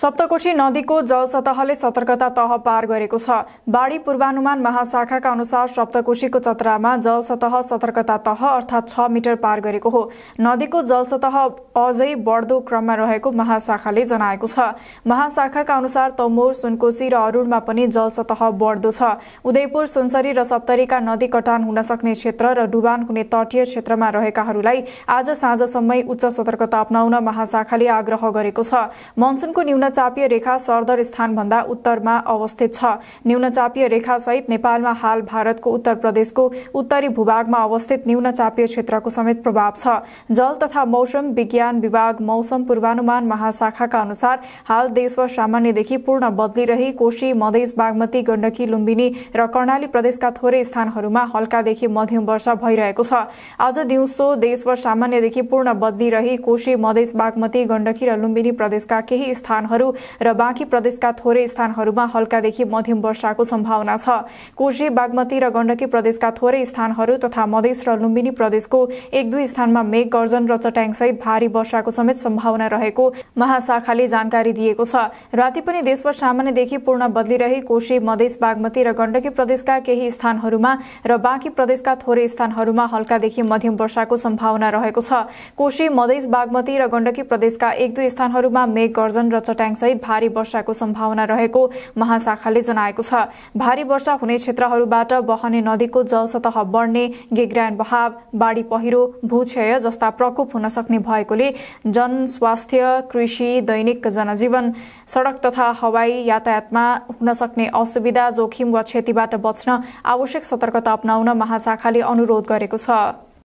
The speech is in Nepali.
सप्तकोशी नदीको जल सतहले सतर्कता तह पार गरेको छ बाढी पूर्वानुमान महाशाखाका अनुसार सप्तकोशीको चतरामा जल सतह सतर्कता तह अर्थात छ मिटर पार गरेको हो नदीको जल सतह अझै बढ्दो क्रममा रहेको महाशाखाले जनाएको छ महाशाखाका अनुसार तमोर सुनकोशी र अरूणमा पनि जल सतह बढ्दो छ उदयपुर सुनसरी र सप्तरीका नदी कटान हुन सक्ने क्षेत्र र डुबान हुने तटीय क्षेत्रमा रहेकाहरूलाई आज साँझसम्मै उच्च सतर्कता अप्नाउन महाशाखाले आग्रह गरेको छ मनसुनको न्यून न्यूनचापीय रेखा सरदर स्थानभन्दा उत्तरमा अवस्थित छ न्यूनचापीय सहित नेपालमा हाल भारतको उत्तर प्रदेशको उत्तरी भूभागमा अवस्थित न्यूनचापीय क्षेत्रको समेत प्रभाव छ जल तथा मौसम विज्ञान विभाग मौसम पूर्वानुमान महाशाखाका अनुसार हाल देशभर सामान्यदेखि पूर्ण बदली रही कोशी मधेस बागमती गण्डकी लुम्बिनी र कर्णाली प्रदेशका थोरै स्थानहरूमा हल्कादेखि मध्यम वर्षा भइरहेको छ आज दिउँसो देशभर सामान्यदेखि पूर्ण बदली रही कोशी मधेस बागमती गण्डकी र लुम्बिनी प्रदेशका केही स्थानहरू स्थानहरू र बाँकी प्रदेशका थोरै स्थानहरूमा हल्कादेखि मध्यम वर्षाको सम्भावना छ कोशी बागमती र गण्डकी प्रदेशका थोरै स्थानहरू तथा मधेस र लुम्बिनी प्रदेशको एक दुई स्थानमा मेघ गर्जन र चट्याङसहित भारी वर्षाको समेत सम्भावना रहेको महाशाखाले जानकारी दिएको छ राति पनि देशभर सामान्यदेखि पूर्ण बदलिरहे कोशी मधेस बागमती र गण्डकी प्रदेशका केही स्थानहरूमा र बाँकी प्रदेशका थोरै स्थानहरूमा हल्कादेखि मध्यम वर्षाको सम्भावना रहेको छ कोशी मधेस बागमती र गण्डकी प्रदेशका एक दुई स्थानहरूमा मेघ गर्जन र चट्याङ सहित भारी वर्षाको सम्भावना रहेको महाशाखाले जनाएको छ भारी वर्षा हुने क्षेत्रहरूबाट बहने नदीको जल सतह बढ्ने गेग्रायन बहाव बाढी पहिरो भूक्षय जस्ता प्रकोप हुन सक्ने भएकोले जनस्वास्थ्य कृषि दैनिक जनजीवन सडक तथा हवाई यातायातमा हुन सक्ने असुविधा जोखिम वा क्षतिबाट बच्न आवश्यक सतर्कता अप्नाउन महाशाखाले अनुरोध गरेको छ